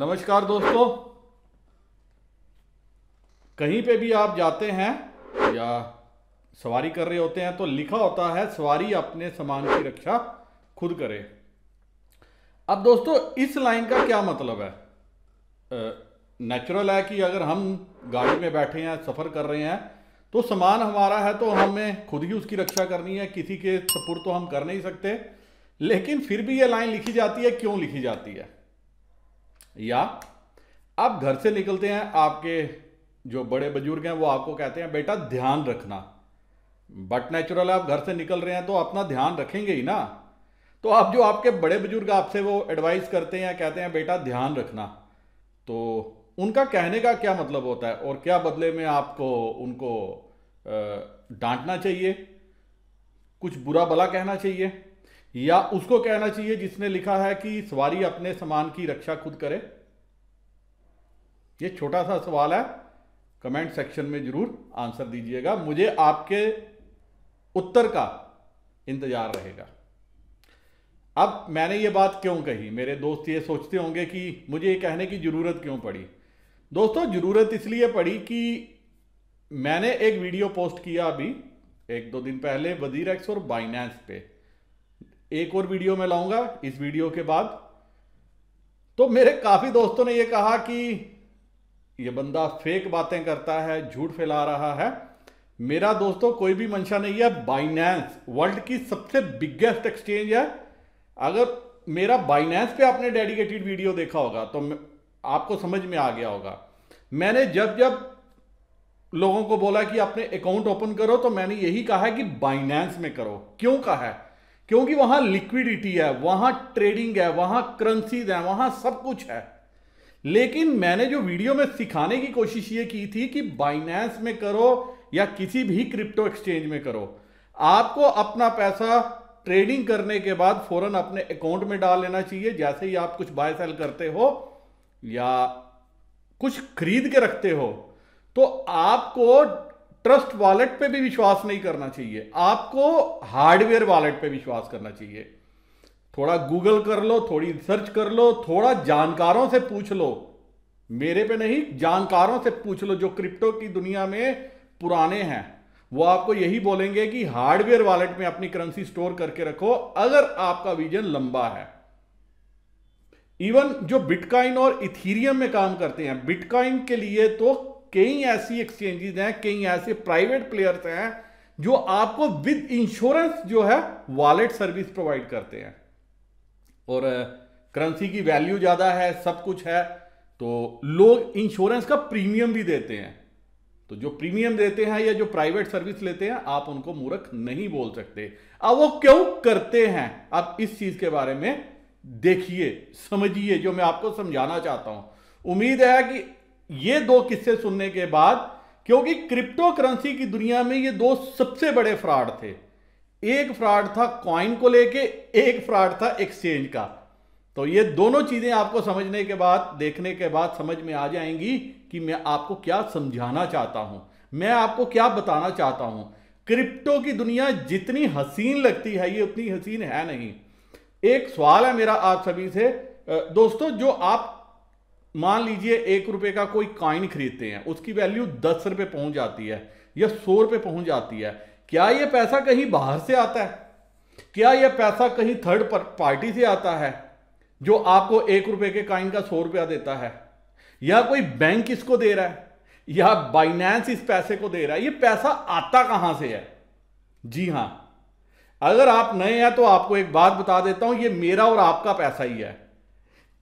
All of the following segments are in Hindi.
नमस्कार दोस्तों कहीं पे भी आप जाते हैं या सवारी कर रहे होते हैं तो लिखा होता है सवारी अपने सामान की रक्षा खुद करे अब दोस्तों इस लाइन का क्या मतलब है नेचुरल है कि अगर हम गाड़ी में बैठे हैं सफ़र कर रहे हैं तो सामान हमारा है तो हमें खुद ही उसकी रक्षा करनी है किसी के सपुर तो हम कर नहीं सकते लेकिन फिर भी ये लाइन लिखी जाती है क्यों लिखी जाती है या आप घर से निकलते हैं आपके जो बड़े बुजुर्ग हैं वो आपको कहते हैं बेटा ध्यान रखना बट नेचुरल आप घर से निकल रहे हैं तो अपना ध्यान रखेंगे ही ना तो आप जो आपके बड़े बुजुर्ग आपसे वो एडवाइस करते हैं कहते हैं बेटा ध्यान रखना तो उनका कहने का क्या मतलब होता है और क्या बदले में आपको उनको डांटना चाहिए कुछ बुरा भला कहना चाहिए या उसको कहना चाहिए जिसने लिखा है कि सवारी अपने सामान की रक्षा खुद करे ये छोटा सा सवाल है कमेंट सेक्शन में जरूर आंसर दीजिएगा मुझे आपके उत्तर का इंतजार रहेगा अब मैंने ये बात क्यों कही मेरे दोस्त ये सोचते होंगे कि मुझे ये कहने की ज़रूरत क्यों पड़ी दोस्तों ज़रूरत इसलिए पड़ी कि मैंने एक वीडियो पोस्ट किया अभी एक दो दिन पहले वजीर एक्स और बाइनेंस पे एक और वीडियो में लाऊंगा इस वीडियो के बाद तो मेरे काफ़ी दोस्तों ने यह कहा कि यह बंदा फेक बातें करता है झूठ फैला रहा है मेरा दोस्तों कोई भी मंशा नहीं है बाइनेंस वर्ल्ड की सबसे बिगेस्ट एक्सचेंज है अगर मेरा बाइनेंस पे आपने डेडिकेटेड वीडियो देखा होगा तो आपको समझ में आ गया होगा मैंने जब जब लोगों को बोला कि अपने अकाउंट ओपन करो तो मैंने यही कहा है कि बाइनेंस में करो क्यों कहा है क्योंकि वहां लिक्विडिटी है वहां ट्रेडिंग है वहां करंसीज है वहां सब कुछ है लेकिन मैंने जो वीडियो में सिखाने की कोशिश ये की थी कि बाइनेंस में करो या किसी भी क्रिप्टो एक्सचेंज में करो आपको अपना पैसा ट्रेडिंग करने के बाद फौरन अपने अकाउंट में डाल लेना चाहिए जैसे ही आप कुछ बाय सेल करते हो या कुछ खरीद के रखते हो तो आपको ट्रस्ट वॉलेट पे भी विश्वास नहीं करना चाहिए आपको हार्डवेयर वॉलेट पे विश्वास करना चाहिए थोड़ा गूगल कर लो थोड़ी रिसर्च कर लो थोड़ा जानकारों से पूछ लो मेरे पे नहीं जानकारों से पूछ लो जो क्रिप्टो की दुनिया में पुराने हैं वो आपको यही बोलेंगे कि हार्डवेयर वॉलेट में अपनी करेंसी स्टोर करके रखो अगर आपका विजन लंबा है इवन जो बिटकॉइन और इथीरियम में काम करते हैं बिटकॉइन के लिए तो कई ऐसी एक्सचेंजेस हैं कई ऐसे प्राइवेट प्लेयर्स हैं जो आपको विद इंश्योरेंस जो है वॉलेट सर्विस प्रोवाइड करते हैं और करेंसी की वैल्यू ज़्यादा है सब कुछ है तो लोग इंश्योरेंस का प्रीमियम भी देते हैं तो जो प्रीमियम देते हैं या जो प्राइवेट सर्विस लेते हैं आप उनको मूर्ख नहीं बोल सकते अब वो क्यों करते हैं आप इस चीज़ के बारे में देखिए समझिए जो मैं आपको समझाना चाहता हूं उम्मीद है कि ये दो किस्से सुनने के बाद क्योंकि क्रिप्टो करेंसी की दुनिया में ये दो सबसे बड़े फ्रॉड थे एक फ्रॉड था कॉइन को लेके एक फ्रॉड था एक्सचेंज का तो ये दोनों चीजें आपको समझने के बाद देखने के बाद समझ में आ जाएंगी कि मैं आपको क्या समझाना चाहता हूं मैं आपको क्या बताना चाहता हूं क्रिप्टो की दुनिया जितनी हसीन लगती है ये उतनी हसीन है नहीं एक सवाल है मेरा आप सभी से दोस्तों जो आप मान लीजिए एक रुपए का कोई काइन खरीदते हैं उसकी वैल्यू दस रुपए पहुंच जाती है या सौ रुपए पहुंच जाती है क्या यह पैसा कहीं बाहर से आता है क्या यह पैसा कहीं थर्ड पर, पार्टी से आता है जो आपको एक रुपए के काइन का सौ रुपया देता है या कोई बैंक इसको दे रहा है या बाइनेंस इस पैसे को दे रहा है यह पैसा आता कहां से है जी हां अगर आप नए हैं तो आपको एक बात बता देता हूं यह मेरा और आपका पैसा ही है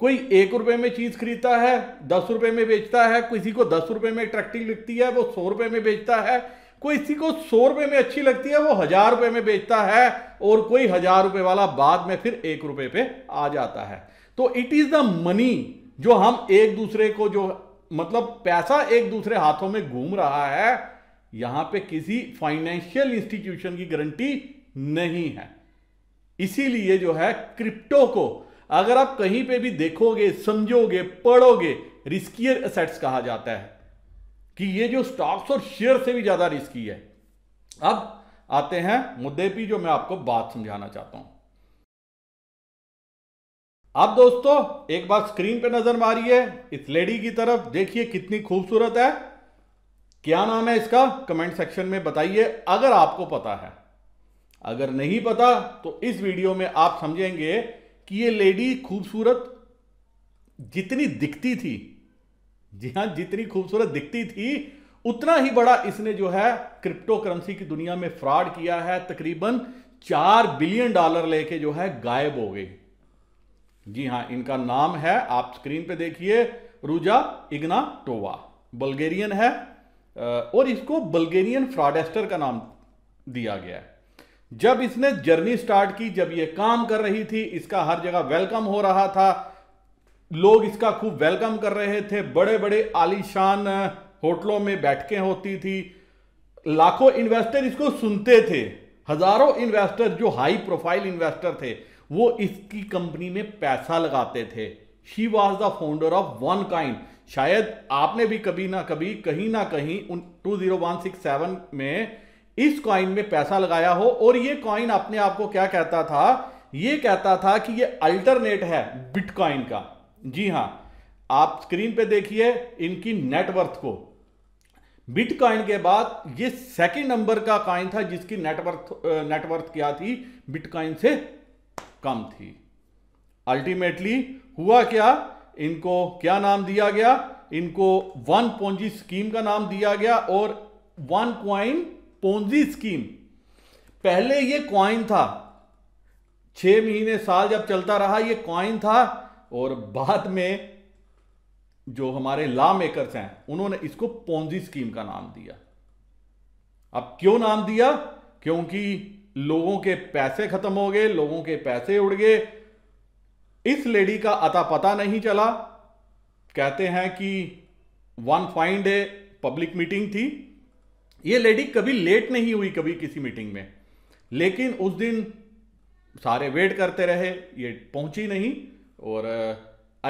कोई एक रुपए में चीज़ खरीदता है दस रुपए में बेचता है किसी को दस रुपए में अट्रैक्टिव लगती है वो सौ रुपये में बेचता है कोई किसी को सौ रुपए में अच्छी लगती है वो हज़ार रुपए में बेचता है और कोई हज़ार रुपए वाला बाद में फिर एक रुपए पे आ जाता है तो इट इज़ द मनी जो हम एक दूसरे को जो मतलब पैसा एक दूसरे हाथों में घूम रहा है यहां पे किसी फाइनेंशियल इंस्टीट्यूशन की गारंटी नहीं है इसीलिए जो है क्रिप्टो को अगर आप कहीं पे भी देखोगे समझोगे पढ़ोगे रिस्कियर असेट्स कहा जाता है कि ये जो स्टॉक्स और शेयर से भी ज़्यादा रिस्की है अब आते हैं मुद्दे पे जो मैं आपको बात समझाना चाहता हूं अब दोस्तों एक बार स्क्रीन पे नजर मारिए इस लेडी की तरफ देखिए कितनी खूबसूरत है क्या नाम है इसका कमेंट सेक्शन में बताइए अगर आपको पता है अगर नहीं पता तो इस वीडियो में आप समझेंगे कि ये लेडी खूबसूरत जितनी दिखती थी जी हाँ जितनी खूबसूरत दिखती थी उतना ही बड़ा इसने जो है क्रिप्टो करेंसी की दुनिया में फ्रॉड किया है तकरीबन चार बिलियन डॉलर लेके जो है गायब हो गई जी हाँ इनका नाम है आप स्क्रीन पे देखिए रूजा इग्ना टोवा बल्गेरियन है और इसको बल्गेरियन फ्रॉडेस्टर का नाम दिया गया है जब इसने जर्नी स्टार्ट की जब ये काम कर रही थी इसका हर जगह वेलकम हो रहा था लोग इसका खूब वेलकम कर रहे थे बड़े बड़े आलीशान होटलों में बैठकें होती थी लाखों इन्वेस्टर इसको सुनते थे हजारों इन्वेस्टर जो हाई प्रोफाइल इन्वेस्टर थे वो इसकी कंपनी में पैसा लगाते थे she was the founder of one kind शायद आपने भी कभी ना कभी कहीं ना कहीं उन सेवन में इस कॉइन में पैसा लगाया हो और ये कॉइन अपने आप को क्या कहता था ये कहता था कि ये अल्टरनेट है बिटकॉइन का जी हां आप स्क्रीन पे देखिए इनकी नेटवर्थ को बिटकॉइन के बाद ये सेकंड नंबर का कॉइन था जिसकी नेटवर्थ नेटवर्थ क्या थी बिटकॉइन से कम थी अल्टीमेटली हुआ क्या इनको क्या नाम दिया गया इनको वन पोंजी स्कीम का नाम दिया गया और वन क्वाइन पोंजी स्कीम पहले ये कॉइन था छ महीने साल जब चलता रहा ये कॉइन था और बाद में जो हमारे लॉ मेकर्स हैं उन्होंने इसको पोंजी स्कीम का नाम दिया अब क्यों नाम दिया क्योंकि लोगों के पैसे खत्म हो गए लोगों के पैसे उड़ गए इस लेडी का अता पता नहीं चला कहते हैं कि one find a public meeting थी ये लेडी कभी लेट नहीं हुई कभी किसी मीटिंग में लेकिन उस दिन सारे वेट करते रहे ये पहुंची नहीं और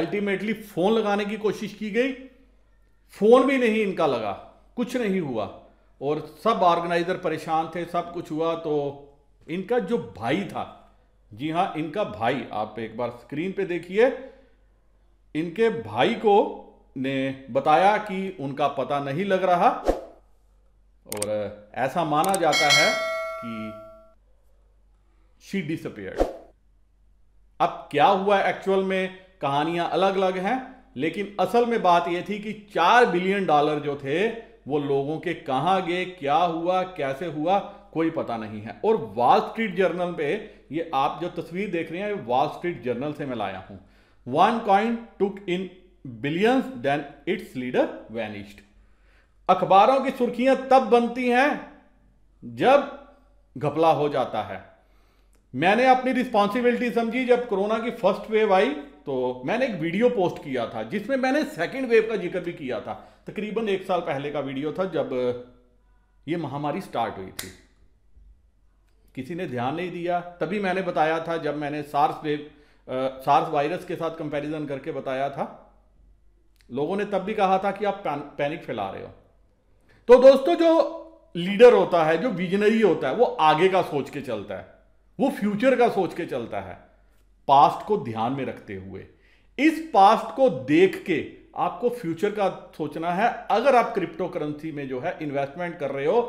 अल्टीमेटली फ़ोन लगाने की कोशिश की गई फ़ोन भी नहीं इनका लगा कुछ नहीं हुआ और सब ऑर्गेनाइज़र परेशान थे सब कुछ हुआ तो इनका जो भाई था जी हाँ इनका भाई आप एक बार स्क्रीन पे देखिए इनके भाई को ने बताया कि उनका पता नहीं लग रहा और ऐसा माना जाता है कि शी डिस अब क्या हुआ एक्चुअल में कहानियां अलग अलग हैं लेकिन असल में बात यह थी कि चार बिलियन डॉलर जो थे वो लोगों के कहां गए क्या हुआ कैसे हुआ कोई पता नहीं है और वॉल स्ट्रीट जर्नल पे ये आप जो तस्वीर देख रहे हैं वॉल स्ट्रीट जर्नल से मैं लाया हूं one coin took in billions then its leader vanished अखबारों की सुर्खियां तब बनती हैं जब घपला हो जाता है मैंने अपनी रिस्पॉन्सिबिलिटी समझी जब कोरोना की फर्स्ट वेव आई तो मैंने एक वीडियो पोस्ट किया था जिसमें मैंने सेकेंड वेव का जिक्र भी किया था तकरीबन एक साल पहले का वीडियो था जब यह महामारी स्टार्ट हुई थी किसी ने ध्यान नहीं दिया तभी मैंने बताया था जब मैंने सार्स वेव सार्स वायरस के साथ कंपैरिजन करके बताया था लोगों ने तब भी कहा था कि आप पैनिक फैला रहे हो तो दोस्तों जो लीडर होता है जो विजनरी होता है वो आगे का सोच के चलता है वो फ्यूचर का सोच के चलता है पास्ट को ध्यान में रखते हुए इस पास्ट को देख के आपको फ्यूचर का सोचना है अगर आप क्रिप्टो करेंसी में जो है इन्वेस्टमेंट कर रहे हो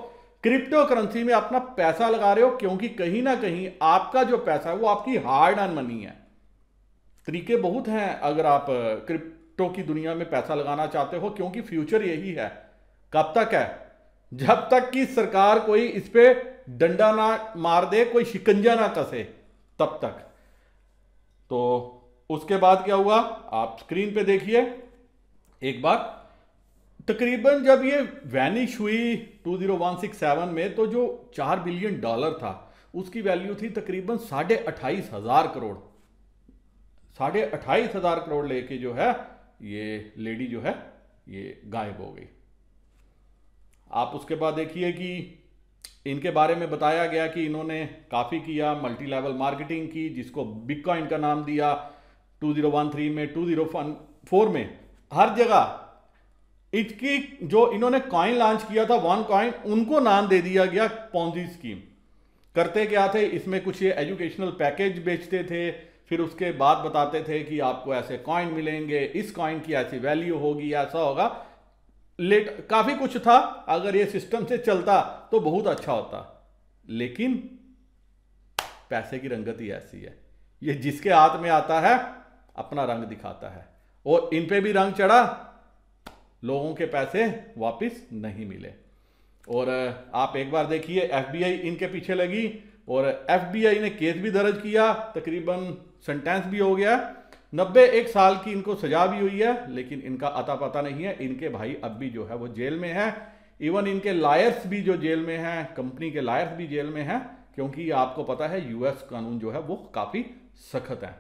क्रिप्टो करेंसी में अपना पैसा लगा रहे हो क्योंकि कहीं ना कहीं आपका जो पैसा है वो आपकी हार्ड एंड मनी है तरीके बहुत हैं अगर आप क्रिप्टो की दुनिया में पैसा लगाना चाहते हो क्योंकि फ्यूचर यही है कब तक है जब तक कि सरकार कोई इस पर डंडा ना मार दे कोई शिकंजा ना कसे तब तक तो उसके बाद क्या हुआ आप स्क्रीन पे देखिए एक बार तकरीबन जब ये वैनिश हुई 20167 में तो जो चार बिलियन डॉलर था उसकी वैल्यू थी तकरीबन साढ़े अट्ठाईस हजार करोड़ साढ़े अट्ठाईस हजार करोड़ लेके जो है ये लेडी जो है ये गायब हो गई आप उसके बाद देखिए कि इनके बारे में बताया गया कि इन्होंने काफ़ी किया मल्टी लेवल मार्केटिंग की जिसको बिटकॉइन का नाम दिया 2013 में 2014 में हर जगह इसकी जो इन्होंने कॉइन लॉन्च किया था वन कॉइन उनको नाम दे दिया गया पौजी स्कीम करते क्या थे इसमें कुछ ये एजुकेशनल पैकेज बेचते थे फिर उसके बाद बताते थे कि आपको ऐसे कॉइन मिलेंगे इस कॉइन की ऐसी वैल्यू होगी ऐसा होगा लेट काफ़ी कुछ था अगर ये सिस्टम से चलता तो बहुत अच्छा होता लेकिन पैसे की रंगत ही ऐसी है ये जिसके हाथ में आता है अपना रंग दिखाता है और इन पे भी रंग चढ़ा लोगों के पैसे वापस नहीं मिले और आप एक बार देखिए एफबीआई इनके पीछे लगी और एफबीआई ने केस भी दर्ज किया तकरीबन सेंटेंस भी हो गया नब्बे एक साल की इनको सजा भी हुई है लेकिन इनका अता पता नहीं है इनके भाई अब भी जो है वो जेल में है इवन इनके लायर्स भी जो जेल में हैं कंपनी के लायर्स भी जेल में हैं क्योंकि आपको पता है यूएस कानून जो है वो काफ़ी सख्त है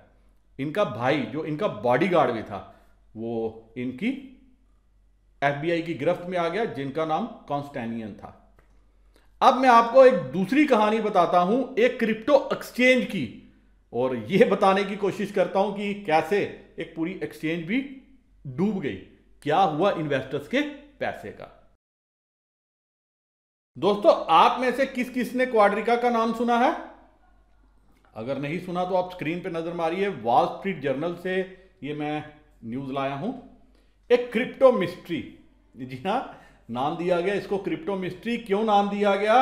इनका भाई जो इनका बॉडीगार्ड भी था वो इनकी एफबीआई की गिरफ्त में आ गया जिनका नाम कॉन्स्टेनियन था अब मैं आपको एक दूसरी कहानी बताता हूं एक क्रिप्टो एक्सचेंज की और ये बताने की कोशिश करता हूं कि कैसे एक पूरी एक्सचेंज भी डूब गई क्या हुआ इन्वेस्टर्स के पैसे का दोस्तों आप में से किस किस ने क्वाड्रिका का नाम सुना है अगर नहीं सुना तो आप स्क्रीन पे नजर मारिए वॉल स्ट्रीट जर्नल से ये मैं न्यूज लाया हूं एक क्रिप्टो मिस्ट्री जी हाँ नाम दिया गया इसको क्रिप्टो मिस्ट्री क्यों नाम दिया गया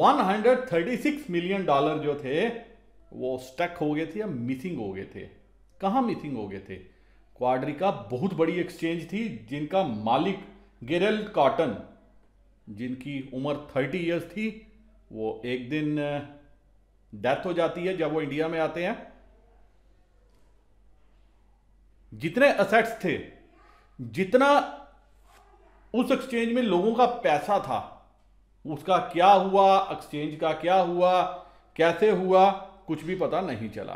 136 मिलियन डॉलर जो थे वो स्टक हो गए थे या मिसिंग हो गए थे कहाँ मिसिंग हो गए थे क्वाड्रिका बहुत बड़ी एक्सचेंज थी जिनका मालिक गेरल कॉटन जिनकी उम्र थर्टी इयर्स थी वो एक दिन डेथ हो जाती है जब वो इंडिया में आते हैं जितने असेट्स थे जितना उस एक्सचेंज में लोगों का पैसा था उसका क्या हुआ एक्सचेंज का क्या हुआ कैसे हुआ कुछ भी पता नहीं चला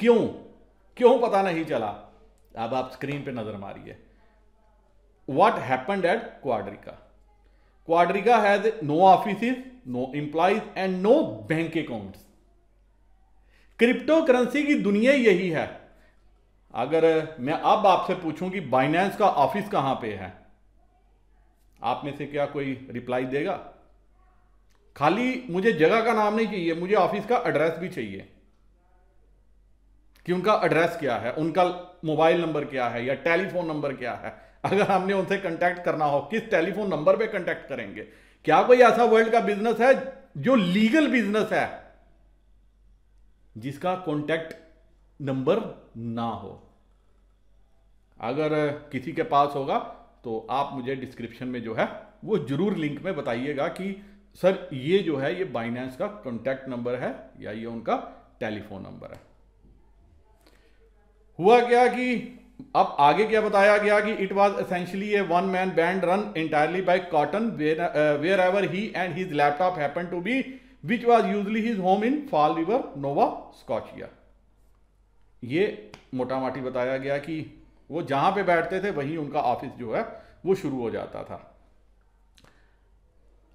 क्यों क्यों पता नहीं चला अब आप स्क्रीन पे नजर मारिए what happened at Quadriga Quadriga has no office no employees and no bank account crypto currency की दुनिया यही है अगर मैं अब आपसे पूछूं कि बाइनेंस का ऑफिस कहां पे है आप में से क्या कोई रिप्लाई देगा खाली मुझे जगह का नाम नहीं चाहिए मुझे ऑफिस का एड्रेस भी चाहिए कि उनका एड्रेस क्या है उनका मोबाइल नंबर क्या है या टेलीफोन नंबर क्या है अगर हमने उनसे कंटैक्ट करना हो किस टेलीफोन नंबर पे कंटैक्ट करेंगे क्या कोई ऐसा वर्ल्ड का बिजनेस है जो लीगल बिजनेस है जिसका कॉन्टैक्ट नंबर ना हो अगर किसी के पास होगा तो आप मुझे डिस्क्रिप्शन में जो है वो जरूर लिंक में बताइएगा कि सर ये जो है ये बाइनेंस का कॉन्टैक्ट नंबर है या ये उनका टेलीफोन नंबर है हुआ क्या कि अब आगे क्या बताया गया कि it was essentially a one man band run entirely by Cotten wherever he and his laptop happen to be which was usually his home in Fall River Nova Scotia ये मोटा माटी बताया गया कि वो जहां पे बैठते थे वहीं उनका ऑफिस जो है वो शुरू हो जाता था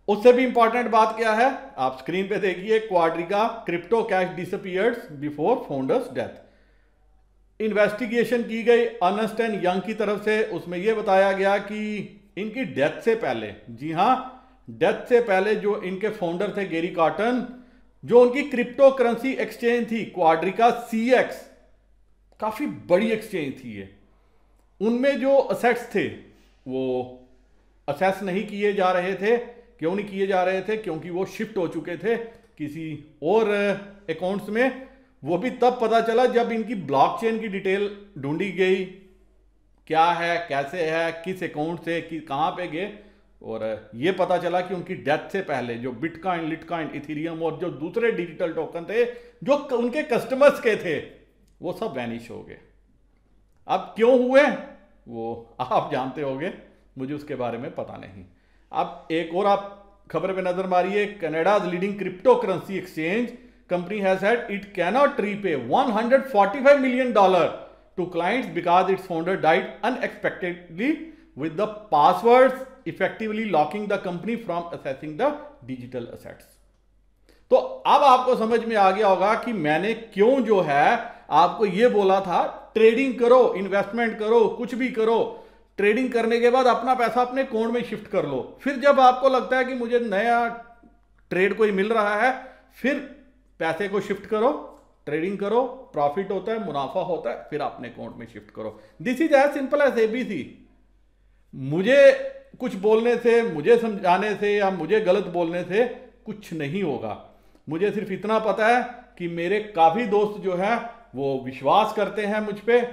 उससे भी इंपॉर्टेंट बात क्या है आप स्क्रीन पे देखिए Quadriga crypto cash disappears before founder's death investigation की गई अनस्ट एंड यंग की तरफ से उसमें यह बताया गया कि इनकी डेथ से पहले जी हां डेथ से पहले जो इनके फाउंडर थे गेरी कार्टन जो उनकी क्रिप्टो करेंसी एक्सचेंज थी क्वाड्रिका सी एक्स काफ़ी बड़ी एक्सचेंज थी ये उनमें जो असेट्स थे वो असेस नहीं किए जा रहे थे क्यों नहीं किए जा रहे थे क्योंकि वो शिफ्ट हो चुके थे किसी और अकाउंट्स में वो भी तब पता चला जब इनकी ब्लॉकचेन की डिटेल ढूंढी गई क्या है कैसे है किस अकाउंट से कि कहाँ पे गए और ये पता चला कि उनकी डेथ से पहले जो बिटकॉइन लिटकॉइन इथेरियम और जो दूसरे डिजिटल टोकन थे जो उनके कस्टमर्स के थे वो सब वैनिश हो गए अब क्यों हुए वो आप जानते होंगे मुझे उसके बारे में पता नहीं आप एक और आप खबर पे नजर मारिए Canada's leading crypto currency exchange company has had it cannot repay 145 million dollar to clients because its founder died unexpectedly with the passwords effectively locking the company from accessing the digital assets तो अब आपको समझ में आ गया होगा कि मैंने क्यों जो है आपको यह बोला था ट्रेडिंग करो इन्वेस्टमेंट करो कुछ भी करो ट्रेडिंग करने के बाद अपना पैसा अपने कोण में शिफ्ट कर लो फिर जब आपको लगता है कि मुझे नया ट्रेड कोई मिल रहा है फिर पैसे को शिफ्ट करो ट्रेडिंग करो प्रॉफिट होता है मुनाफा होता है फिर अपने अकाउंट में शिफ्ट करो this is as simple as A B C मुझे कुछ बोलने से मुझे समझाने से या मुझे गलत बोलने से कुछ नहीं होगा मुझे सिर्फ इतना पता है कि मेरे काफ़ी दोस्त जो है वो विश्वास करते हैं मुझ पर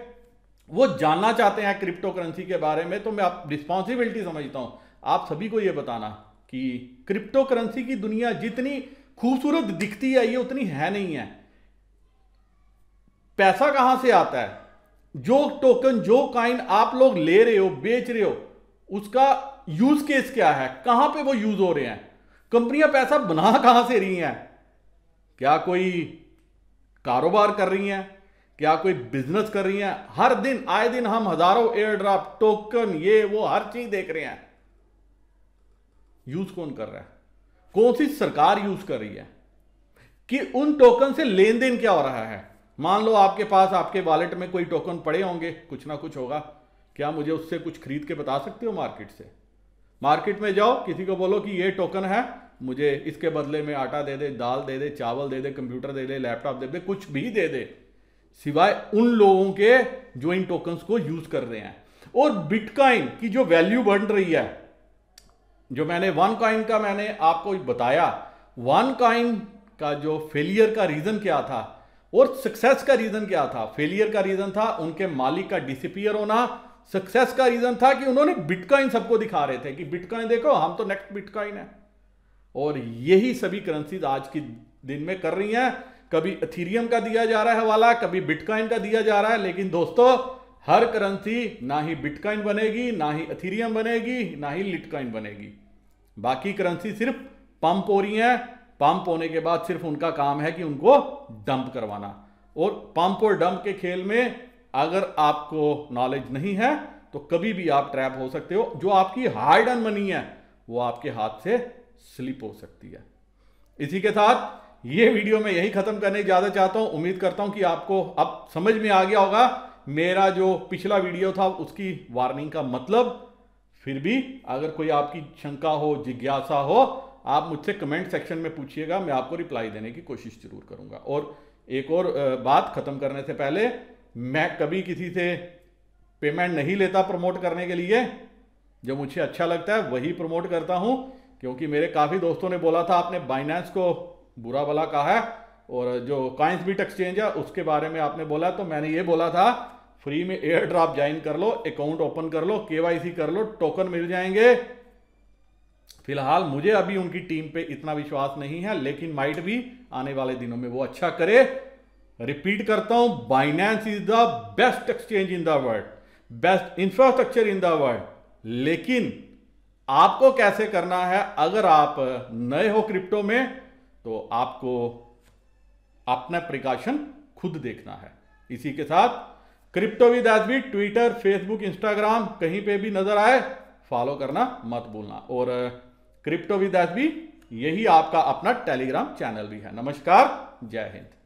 वो जानना चाहते हैं क्रिप्टो करेंसी के बारे में तो मैं आप रिस्पॉन्सिबिलिटी समझता हूं आप सभी को ये बताना कि क्रिप्टो करेंसी की दुनिया जितनी खूबसूरत दिखती है ये उतनी है नहीं है पैसा कहां से आता है जो टोकन जो काइन आप लोग ले रहे हो बेच रहे हो उसका यूज केस क्या है कहां पे वो यूज हो रहे हैं कंपनियां पैसा बना कहां से रही हैं क्या कोई कारोबार कर रही हैं क्या कोई बिजनेस कर रही है हर दिन आए दिन हम हजारों एयर ड्राफ्ट टोकन ये वो हर चीज देख रहे हैं यूज कौन कर रहा है कौन सी सरकार यूज कर रही है कि उन टोकन से लेन देन क्या हो रहा है मान लो आपके पास आपके वॉलेट में कोई टोकन पड़े होंगे कुछ ना कुछ होगा क्या मुझे उससे कुछ खरीद के बता सकते हो मार्केट से मार्केट में जाओ किसी को बोलो कि ये टोकन है मुझे इसके बदले में आटा दे दे दाल दे दे चावल दे दे कंप्यूटर दे दे लैपटॉप दे दे कुछ भी दे दे सिवाय उन लोगों के जो इन टोकन्स को यूज कर रहे हैं और बिटकॉइन की जो वैल्यू बढ़ रही है जो मैंने वन कॉइन का मैंने आपको बताया वन कॉइन का जो फेलियर का रीजन क्या था और सक्सेस का रीजन क्या था फेलियर का रीजन था उनके मालिक का डिसपियर होना सक्सेस का रीजन था कि उन्होंने बिटकॉइन सबको दिखा रहे थे कि बिटकॉइन देखो हम तो नेक्स्ट बिटकॉइन है और यही सभी करेंसीज आज के दिन में कर रही हैं कभी अथीरियम का दिया जा रहा है हवाला कभी बिटकॉइन का दिया जा रहा है लेकिन दोस्तों हर करंसी ना ही बिटकॉइन बनेगी ना ही अथीरियम बनेगी ना ही लिटकॉइन बनेगी बाकी करंसी सिर्फ पंप हो रही हैं पंप होने के बाद सिर्फ उनका काम है कि उनको डंप करवाना और पंप और डंप के खेल में अगर आपको नॉलेज नहीं है तो कभी भी आप ट्रैप हो सकते हो जो आपकी हार्ड अन मनी है वो आपके हाथ से स्लिप हो सकती है इसी के साथ ये वीडियो मैं यही ख़त्म करने ज़्यादा चाहता हूँ उम्मीद करता हूँ कि आपको अब समझ में आ गया होगा मेरा जो पिछला वीडियो था उसकी वार्निंग का मतलब फिर भी अगर कोई आपकी शंका हो जिज्ञासा हो आप मुझसे कमेंट सेक्शन में पूछिएगा मैं आपको रिप्लाई देने की कोशिश जरूर करूँगा और एक और बात ख़त्म करने से पहले मैं कभी किसी से पेमेंट नहीं लेता प्रमोट करने के लिए जो मुझे अच्छा लगता है वही प्रमोट करता हूँ क्योंकि मेरे काफ़ी दोस्तों ने बोला था आपने बाइनेंस को बुरा भला कहा है और जो काइंस बीट एक्सचेंज है उसके बारे में आपने बोला तो मैंने ये बोला था फ्री में एयर ड्रॉप ज्वाइन कर लो अकाउंट ओपन कर लो केवाईसी कर लो टोकन मिल जाएंगे फिलहाल मुझे अभी उनकी टीम पे इतना विश्वास नहीं है लेकिन माइट भी आने वाले दिनों में वो अच्छा करे रिपीट करता हूं Binance is the best exchange in the world best infrastructure in the world लेकिन आपको कैसे करना है अगर आप नए हो क्रिप्टो में तो आपको अपना प्रिकॉशन खुद देखना है इसी के साथ crypto with Twitter Facebook Instagram कहीं पे भी नजर आए फॉलो करना मत भूलना और क्रिप्टो विद भी यही आपका अपना टेलीग्राम चैनल भी है नमस्कार जय हिंद